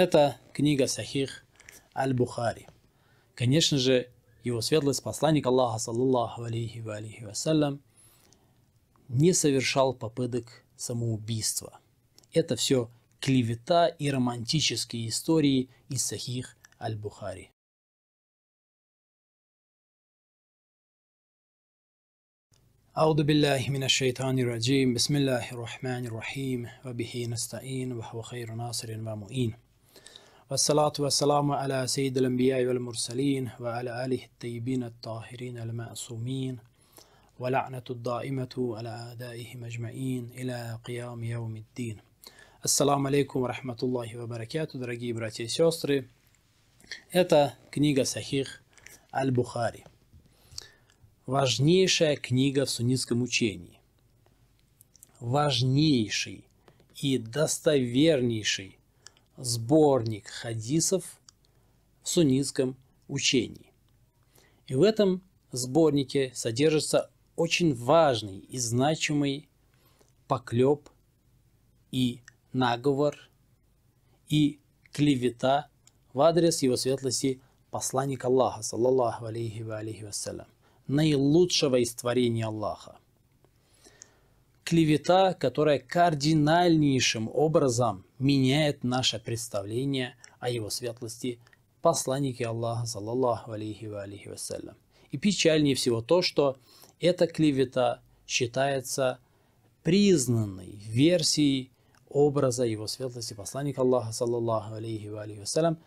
Это книга Сахих Аль-Бухари. Конечно же, его светлость, посланник Аллаха, саллаллаху алейхи ва алейхи вассалям, не совершал попыток самоубийства. Это все клевета и романтические истории из Сахих Аль-Бухари. أعوذ بالله من الشيطان الرجيم بسم الله الرحمن الرحيم وبه نستعين وهو خير ناصر ومؤين والصلاة والسلام على سيد الأنبياء والمرسلين وعلى آله الطيبين الطاهرين المعصومين ولعنة الدائمة على أعدائه مجمعين إلى قيام يوم الدين السلام عليكم ورحمة الله وبركاته دراجي براتي سيوستري إتا كنيغة صحيح البخاري важнейшая книга в суннитском учении, важнейший и достовернейший сборник хадисов в суннитском учении. И в этом сборнике содержится очень важный и значимый поклеп и наговор и клевета в адрес его светлости посланника Аллаха, саллаллаху алейхи ва алейхи вассалям, наилучшего из творения Аллаха. Клевета, которая кардинальнейшим образом меняет наше представление о его светлости посланники Аллаха, саллаллаху алейхи ва алейхи вассалям. И печальнее всего то, что эта клевета считается признанной версией образа его светлости посланника Аллаха, саллаллаху алейхи ва алейхи вассалям,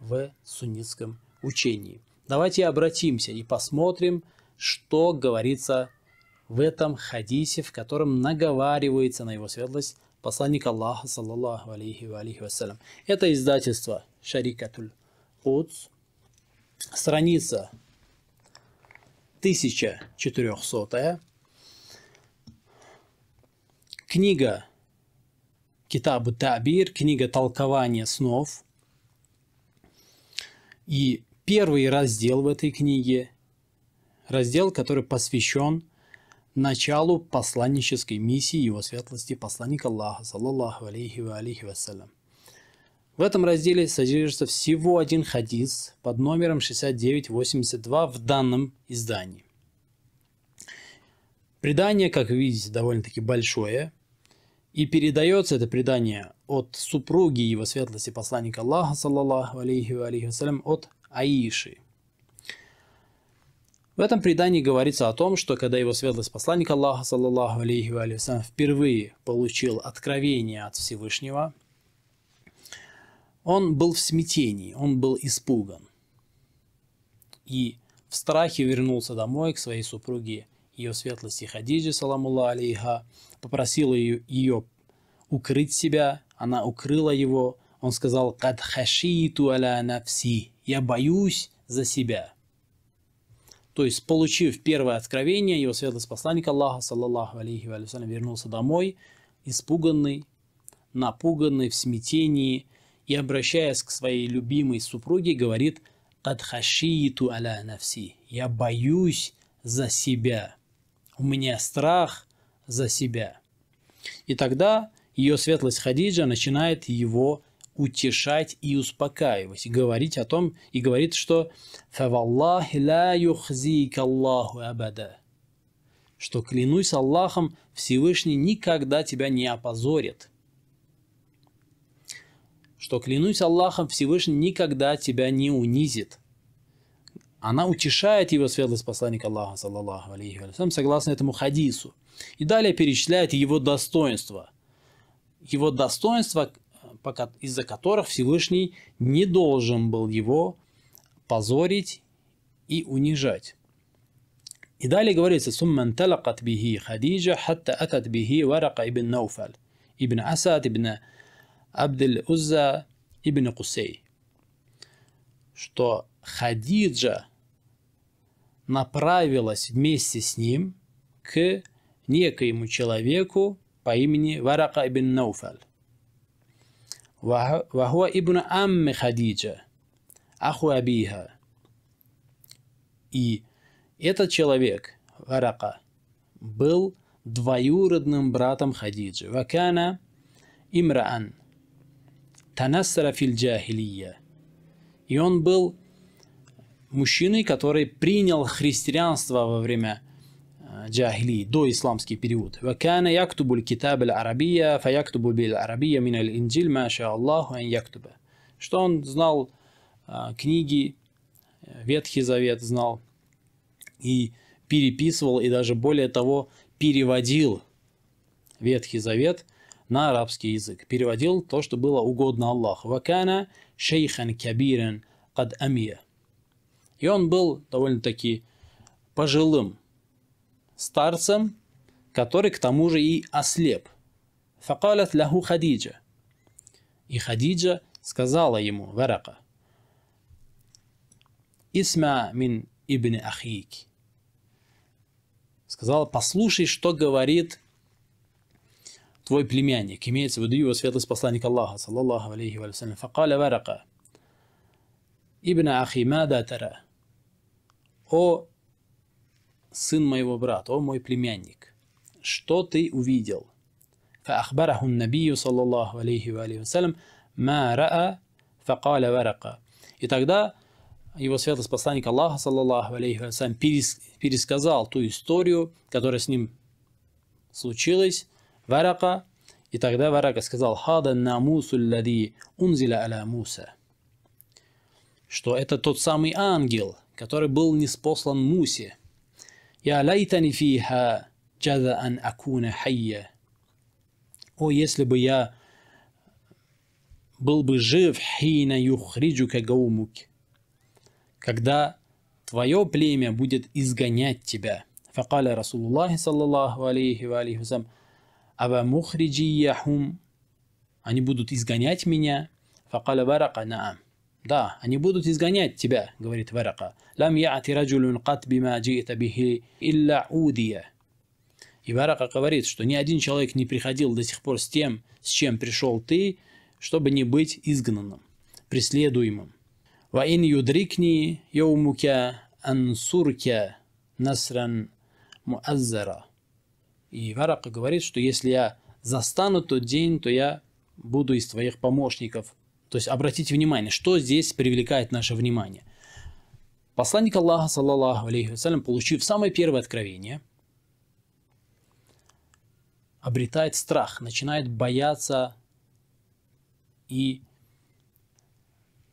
в суннитском учении. Давайте обратимся и посмотрим, что говорится в этом хадисе, в котором наговаривается на его светлость посланник Аллаха, саллаллаху алейхи ва алейхи вассалям. Это издательство Шарикатуль Кудс, страница 1400, книга Китабу Табир, книга толкования снов. И первый раздел в этой книге, раздел, который посвящен началу посланнической миссии Его Светлости посланника Аллаха, саллаллаху алейхи ва алейхи вассалям. В этом разделе содержится всего один хадис под номером 6982 в данном издании. Предание, как видите, довольно-таки большое, и передается это предание от супруги его светлости посланника Аллаха, саллаллаху алейхи ва алейхи вассалям, от Аиши. В этом предании говорится о том, что когда его светлость посланник Аллаха, саллаллаху алейхи ва алейхи, впервые получил откровение от Всевышнего, он был в смятении, он был испуган. И в страхе вернулся домой к своей супруге, ее светлости Хадиджи, саламулла алейха, попросил ее, ее укрыть себя, она укрыла его, он сказал «Кад хашиту аля нафси» – «Я боюсь за себя». То есть, получив первое откровение, его светлость посланник Аллаха, саллаллаху алейхи ва вернулся домой, испуганный, напуганный, в смятении, и, обращаясь к своей любимой супруге, говорит «Кадхашииту аля нафси» – «Я боюсь за себя, у меня страх за себя». И тогда ее светлость Хадиджа начинает его утешать и успокаивать, и говорить о том, и говорит, что «Фаваллахи ла юхзик Аллаху абада» что клянусь Аллахом, Всевышний никогда тебя не опозорит. Что клянусь Аллахом, Всевышний никогда тебя не унизит. Она утешает его светлость посланник Аллаха, саллаллаху алейхи вассалям, согласно этому хадису. И далее перечисляет его достоинство. Его достоинство из-за которых Всевышний не должен был его позорить и унижать. И далее говорится, ثم талакат به хадиджа حتى أتت به ورق ابن نوفل ابن أسد ابن عبد الأزة ابن قسي что Хадиджа направилась вместе с ним к некоему человеку по имени Варака ибн Науфаль. وهو ابن عم Хадиджа, аху Абиха. И этот человек, Варака, был двоюродным братом Хадиджи. Вакана имраан. Танассара филь И он был мужчиной, который принял христианство во время جاهلي دو إسلامسكي период وكان يكتب الكتاب العربية فيكتب بالعربية من الإنجيل ما شاء الله أن يكتب что он знал а, книги э, Ветхий Завет знал и переписывал и даже более того переводил Ветхий Завет на арабский язык. Переводил то, что было угодно Аллаху. Вакана шейхан кабирен кад амия. И он был довольно-таки пожилым старцем, который к тому же и ослеп. Факалят лаху Хадиджа. И Хадиджа сказала ему, Варака, Исма мин ибн Ахики. Сказала, послушай, что говорит твой племянник. Имеется в виду его светлость посланник Аллаха, саллаллаху алейхи ва салям. Факаля Варака. Ибн Ахи, мада тара? О сын моего брата, о мой племянник, что ты увидел? فأخبره النبي صلى الله عليه وآله وسلم ما رأى فقال ورقة И тогда его светлость посланник Аллаха, саллаллаху алейхи вассалям, пересказал ту историю, которая с ним случилась, Варака, и тогда Варака сказал, «Хада намусу лади унзила аля Муса», что это тот самый ангел, который был не послан Мусе – «Я лайтани фиха джаза ан акуна хайя». «О, если бы я был бы жив хина юхриджука гаумук», когда твое племя будет изгонять тебя. Факаля Расулуллахи саллаллаху алейхи ва алейхи вассалам, Аба мухриджи яхум, они будут изгонять меня. Факаля барака наам. Да, они будут изгонять тебя, говорит Варака. Лам яати раджулюн кат бима джиита бихи илля удия. И Варака говорит, что ни один человек не приходил до сих пор с тем, с чем пришел ты, чтобы не быть изгнанным, преследуемым. Ва ин юдрикни яумука ансурка насран муаззара. И Варака говорит, что если я застану тот день, то я буду из твоих помощников то есть обратите внимание, что здесь привлекает наше внимание. Посланник Аллаха, саллаллаху алейхи вассалям, получив самое первое откровение, обретает страх, начинает бояться и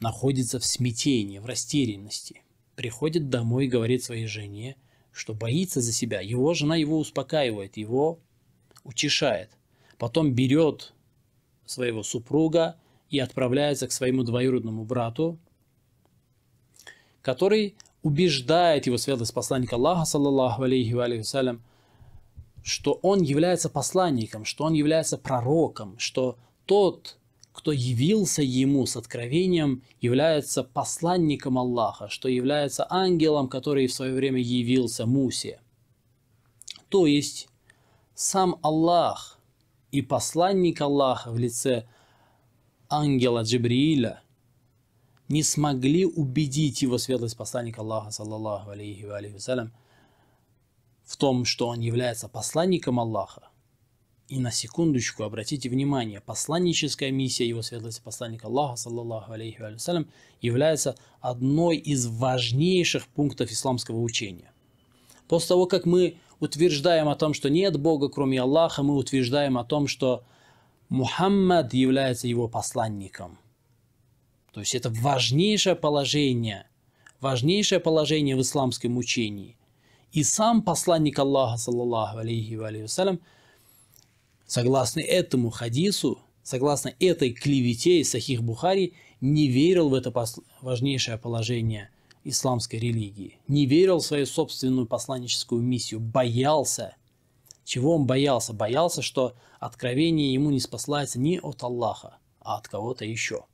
находится в смятении, в растерянности. Приходит домой и говорит своей жене, что боится за себя. Его жена его успокаивает, его утешает. Потом берет своего супруга, и отправляется к своему двоюродному брату, который убеждает его святость посланника Аллаха, саллаллаху алейхи ва алейхи что он является посланником, что он является пророком, что тот, кто явился ему с откровением, является посланником Аллаха, что является ангелом, который в свое время явился Мусе. То есть сам Аллах и посланник Аллаха в лице – ангела Джибрииля не смогли убедить его светлость Посланника Аллаха, саллаллаху алейхи ва алейхи вассалям, в том, что он является посланником Аллаха. И на секундочку обратите внимание, посланническая миссия его светлости посланника Аллаха, саллаллаху алейхи ва вассалям, является одной из важнейших пунктов исламского учения. После того, как мы утверждаем о том, что нет Бога, кроме Аллаха, мы утверждаем о том, что Мухаммад является его посланником. То есть это важнейшее положение, важнейшее положение в исламском учении. И сам посланник Аллаха, саллаллаху алейхи ва вассалям, согласно этому хадису, согласно этой клевете из Сахих Бухари, не верил в это важнейшее положение исламской религии, не верил в свою собственную посланническую миссию, боялся чего он боялся? Боялся, что откровение ему не спаслается не от Аллаха, а от кого-то еще.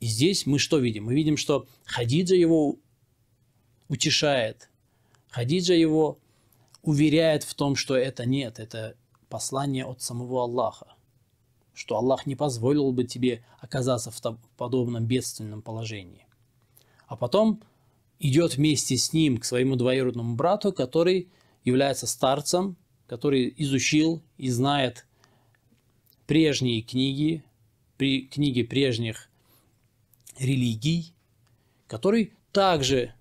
И здесь мы что видим? Мы видим, что Хадиджа его утешает. Хадиджа его уверяет в том, что это нет, это послание от самого Аллаха, что Аллах не позволил бы тебе оказаться в подобном бедственном положении. А потом идет вместе с ним к своему двоюродному брату, который является старцем, который изучил и знает прежние книги, при, книги прежних религий, который также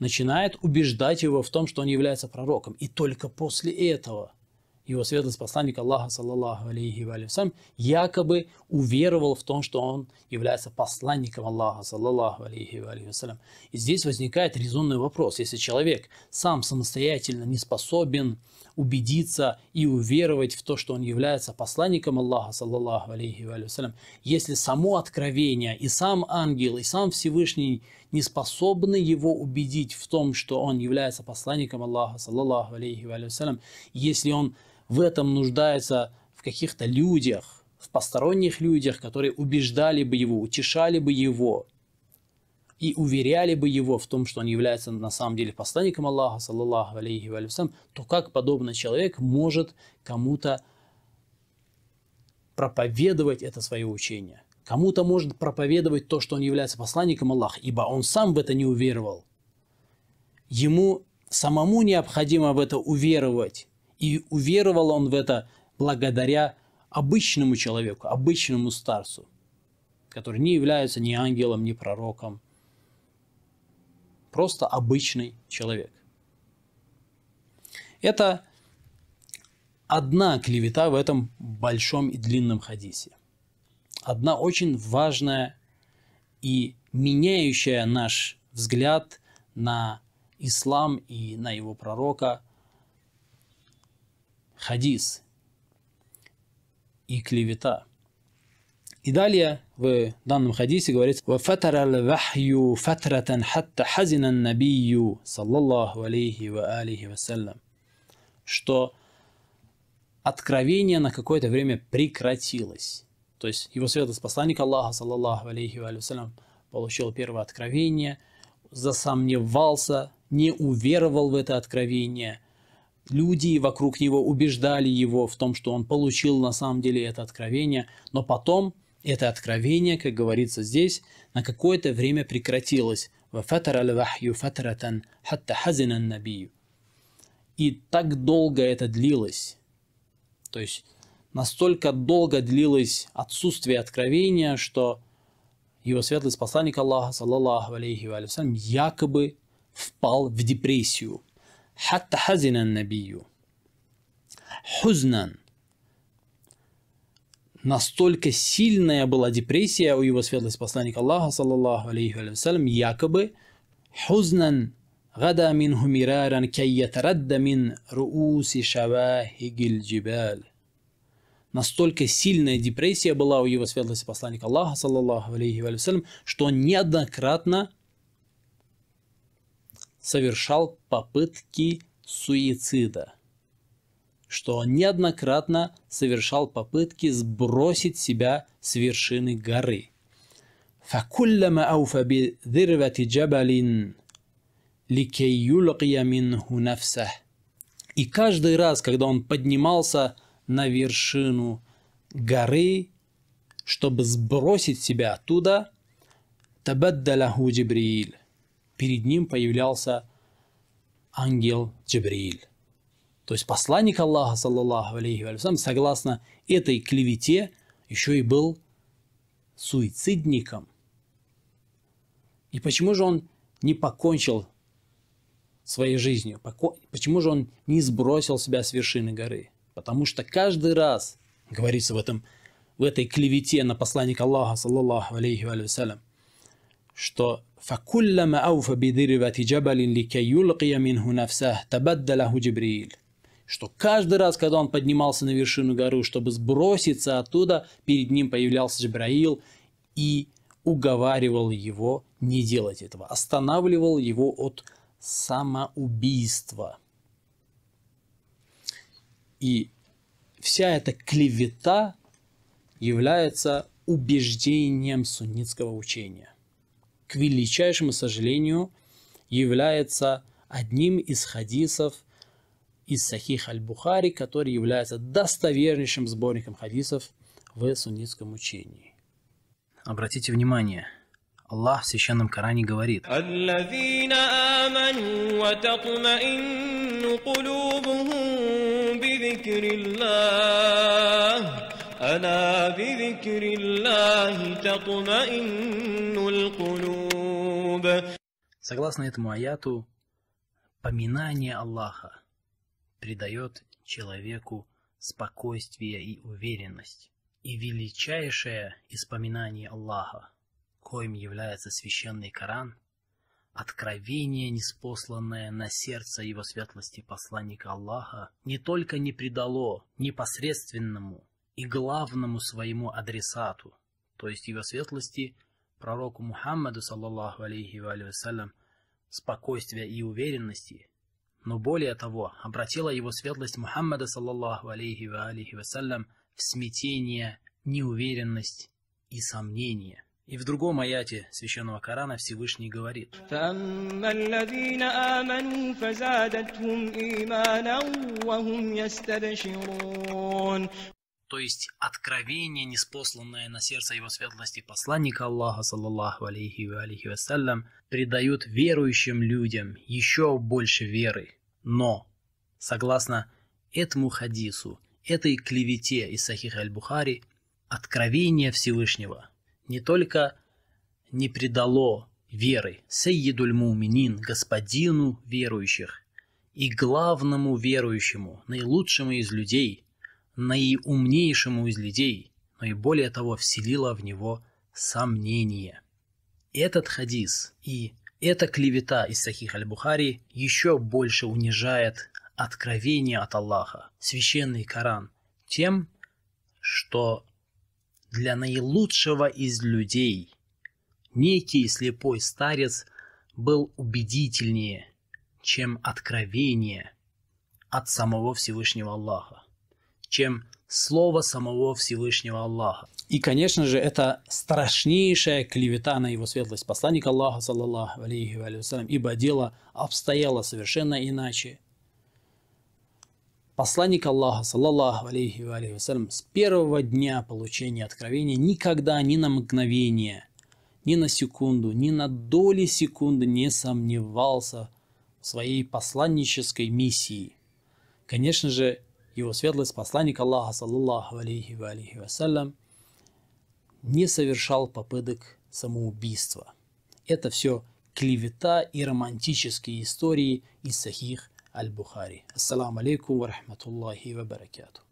начинает убеждать его в том, что он является пророком. И только после этого – его светлость посланник Аллаха, саллаллаху алейхи ва алейхи якобы уверовал в том, что он является посланником Аллаха, саллаллаху алейхи ва алейхи И здесь возникает резонный вопрос. Если человек сам самостоятельно не способен убедиться и уверовать в то, что он является посланником Аллаха, саллаллаху алейхи ва алейхи если само откровение и сам ангел, и сам Всевышний не способны его убедить в том, что он является посланником Аллаха, саллаллаху алейхи ва алейхи если он в этом нуждается в каких-то людях, в посторонних людях, которые убеждали бы его, утешали бы его и уверяли бы его в том, что он является на самом деле посланником Аллаха, саллаллаху алейхи ва то как подобный человек может кому-то проповедовать это свое учение? Кому-то может проповедовать то, что он является посланником Аллаха, ибо он сам в это не уверовал. Ему самому необходимо в это уверовать. И уверовал он в это благодаря обычному человеку, обычному старцу, который не является ни ангелом, ни пророком. Просто обычный человек. Это одна клевета в этом большом и длинном хадисе. Одна очень важная и меняющая наш взгляд на ислам и на его пророка – хадис и клевета. И далее в данном хадисе говорится «Вафатара аль-вахью фатратан хатта хазинан набию саллаллаху алейхи ва алихи вассалям» что откровение на какое-то время прекратилось. То есть его святость посланник Аллаха, саллаллаху алейхи ва салям, получил первое откровение, засомневался, не уверовал в это откровение, люди вокруг него убеждали его в том, что он получил на самом деле это откровение, но потом это откровение, как говорится здесь, на какое-то время прекратилось. И так долго это длилось. То есть настолько долго длилось отсутствие откровения, что его светлый посланник Аллаха, саллаллаху алейхи вассалям, якобы впал в депрессию. حتى حزن النبي حزنا настолько сильная была депрессия у его светлости посланника Аллаха, саллаллаху алейхи вассалям, якобы хузнан гада минху мираран кайятарадда мин рууси шавахигиль джибаль. Настолько сильная депрессия была у его светлости посланника Аллаха, саллаллаху алейхи вассалям, что он неоднократно совершал попытки суицида, что он неоднократно совершал попытки сбросить себя с вершины горы. فكلما أوفى بذروة جبل لكي يلقي منه نفسه И каждый раз, когда он поднимался на вершину горы, чтобы сбросить себя оттуда, تبدله جبريل перед ним появлялся ангел Джабрииль. То есть посланник Аллаха, саллаллаху алейхи вассалям, согласно этой клевете, еще и был суицидником. И почему же он не покончил своей жизнью? Почему же он не сбросил себя с вершины горы? Потому что каждый раз, говорится в, этом, в этой клевете на посланника Аллаха, саллаллаху алейхи вассалям, что «Факуллама ауфа бидирвати джабалин ликей минху нафсах табаддалаху Джибрииль» что каждый раз, когда он поднимался на вершину горы, чтобы сброситься оттуда, перед ним появлялся Джабраил и уговаривал его не делать этого, останавливал его от самоубийства. И вся эта клевета является убеждением суннитского учения к величайшему сожалению, является одним из хадисов из Сахих Аль-Бухари, который является достовернейшим сборником хадисов в суннитском учении. Обратите внимание, Аллах в Священном Коране говорит ألا بذكر الله تطمئن القلوب Дауда. Согласно этому аяту, поминание Аллаха придает человеку спокойствие и уверенность. И величайшее из поминаний Аллаха, коим является священный Коран, откровение, неспосланное на сердце его светлости посланника Аллаха, не только не предало непосредственному и главному своему адресату, то есть его светлости, пророку Мухаммаду, саллаллаху алейхи ва вассалям, спокойствия и уверенности, но более того, обратила его светлость Мухаммада, саллаллаху алейхи ва алейхи вассалям, в смятение, неуверенность и сомнение. И в другом аяте Священного Корана Всевышний говорит то есть откровение, неспосланное на сердце его светлости посланника Аллаха, саллаллаху алейхи ва алейхи вассалям, придают верующим людям еще больше веры. Но, согласно этому хадису, этой клевете из сахиха Аль-Бухари, откровение Всевышнего не только не предало веры Сейдуль Муминин, господину верующих, и главному верующему, наилучшему из людей, наиумнейшему из людей, но и более того вселила в него сомнение. Этот хадис и эта клевета из Сахих Аль-Бухари еще больше унижает откровение от Аллаха, священный Коран, тем, что для наилучшего из людей некий слепой старец был убедительнее, чем откровение от самого Всевышнего Аллаха чем слово самого Всевышнего Аллаха. И, конечно же, это страшнейшая клевета на его светлость посланника Аллаха, саллаллаху алейхи вассалям, ибо дело обстояло совершенно иначе. Посланник Аллаха, саллаллаху алейхи вассалям, с первого дня получения откровения никогда ни на мгновение, ни на секунду, ни на доли секунды не сомневался в своей посланнической миссии. Конечно же, его светлость, посланник Аллаха, саллаллаху алейхи ва алейхи вассалям, не совершал попыток самоубийства. Это все клевета и романтические истории из Сахих Аль-Бухари. Ассаламу алейкум ва рахматуллахи ва баракату.